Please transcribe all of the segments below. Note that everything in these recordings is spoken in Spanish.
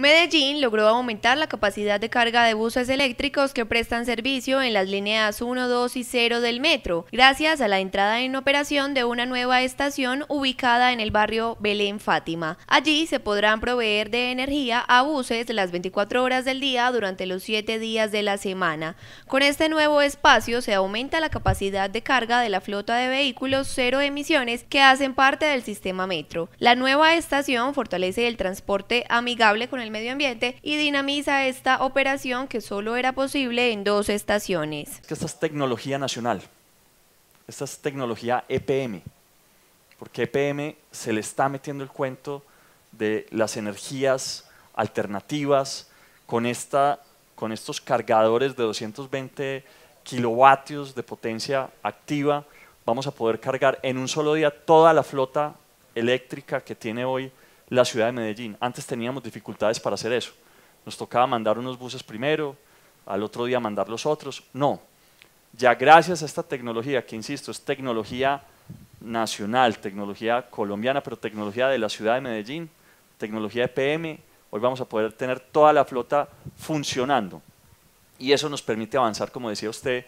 Medellín logró aumentar la capacidad de carga de buses eléctricos que prestan servicio en las líneas 1, 2 y 0 del metro, gracias a la entrada en operación de una nueva estación ubicada en el barrio Belén Fátima. Allí se podrán proveer de energía a buses las 24 horas del día durante los 7 días de la semana. Con este nuevo espacio se aumenta la capacidad de carga de la flota de vehículos cero emisiones que hacen parte del sistema metro. La nueva estación fortalece el transporte amigable con el medio ambiente y dinamiza esta operación que solo era posible en dos estaciones. Esta es tecnología nacional, esta es tecnología EPM, porque EPM se le está metiendo el cuento de las energías alternativas con, esta, con estos cargadores de 220 kilovatios de potencia activa, vamos a poder cargar en un solo día toda la flota eléctrica que tiene hoy la ciudad de Medellín. Antes teníamos dificultades para hacer eso. Nos tocaba mandar unos buses primero, al otro día mandar los otros. No. Ya gracias a esta tecnología, que insisto, es tecnología nacional, tecnología colombiana, pero tecnología de la ciudad de Medellín, tecnología de PM, hoy vamos a poder tener toda la flota funcionando. Y eso nos permite avanzar, como decía usted,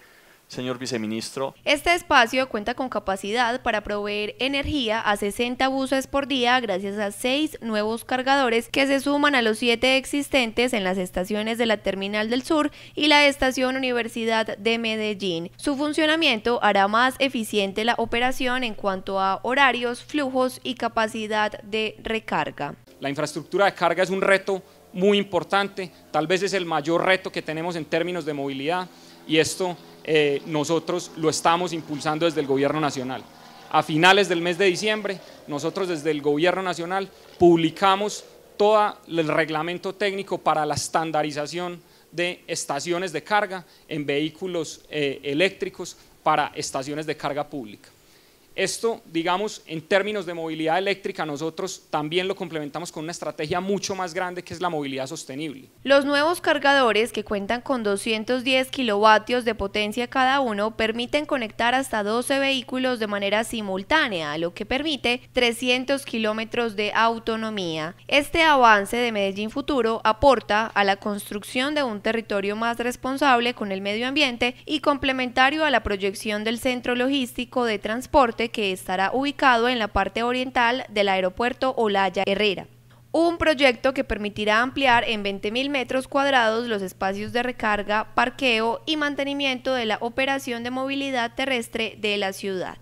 señor viceministro. Este espacio cuenta con capacidad para proveer energía a 60 buses por día gracias a seis nuevos cargadores que se suman a los siete existentes en las estaciones de la Terminal del Sur y la Estación Universidad de Medellín. Su funcionamiento hará más eficiente la operación en cuanto a horarios, flujos y capacidad de recarga. La infraestructura de carga es un reto muy importante, tal vez es el mayor reto que tenemos en términos de movilidad y esto eh, nosotros lo estamos impulsando desde el Gobierno Nacional. A finales del mes de diciembre, nosotros desde el Gobierno Nacional publicamos todo el reglamento técnico para la estandarización de estaciones de carga en vehículos eh, eléctricos para estaciones de carga pública. Esto, digamos, en términos de movilidad eléctrica, nosotros también lo complementamos con una estrategia mucho más grande que es la movilidad sostenible. Los nuevos cargadores, que cuentan con 210 kilovatios de potencia cada uno, permiten conectar hasta 12 vehículos de manera simultánea, lo que permite 300 kilómetros de autonomía. Este avance de Medellín Futuro aporta a la construcción de un territorio más responsable con el medio ambiente y complementario a la proyección del centro logístico de transporte que estará ubicado en la parte oriental del aeropuerto Olaya Herrera. Un proyecto que permitirá ampliar en 20.000 metros cuadrados los espacios de recarga, parqueo y mantenimiento de la operación de movilidad terrestre de la ciudad.